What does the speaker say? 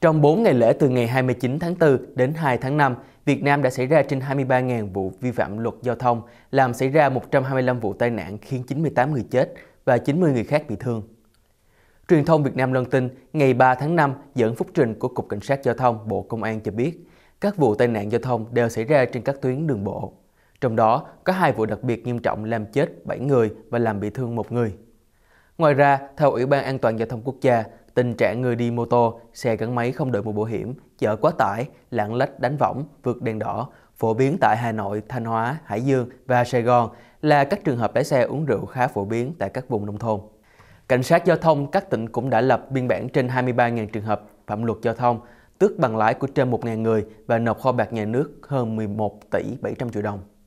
Trong 4 ngày lễ từ ngày 29 tháng 4 đến 2 tháng 5, Việt Nam đã xảy ra trên 23.000 vụ vi phạm luật giao thông, làm xảy ra 125 vụ tai nạn khiến 98 người chết và 90 người khác bị thương. Truyền thông Việt Nam loan tin, ngày 3 tháng 5 dẫn phúc trình của Cục Cảnh sát Giao thông Bộ Công an cho biết, các vụ tai nạn giao thông đều xảy ra trên các tuyến đường bộ. Trong đó, có hai vụ đặc biệt nghiêm trọng làm chết 7 người và làm bị thương một người. Ngoài ra, theo Ủy ban An toàn Giao thông Quốc gia, tình trạng người đi mô tô, xe gắn máy không đội mũ bảo hiểm, chở quá tải, lạng lách đánh võng, vượt đèn đỏ phổ biến tại Hà Nội, Thanh Hóa, Hải Dương và Sài Gòn là các trường hợp lái xe uống rượu khá phổ biến tại các vùng nông thôn. Cảnh sát giao thông các tỉnh cũng đã lập biên bản trên 23.000 trường hợp phạm luật giao thông, tước bằng lái của trên 1.000 người và nộp kho bạc nhà nước hơn 11 tỷ 700 triệu đồng.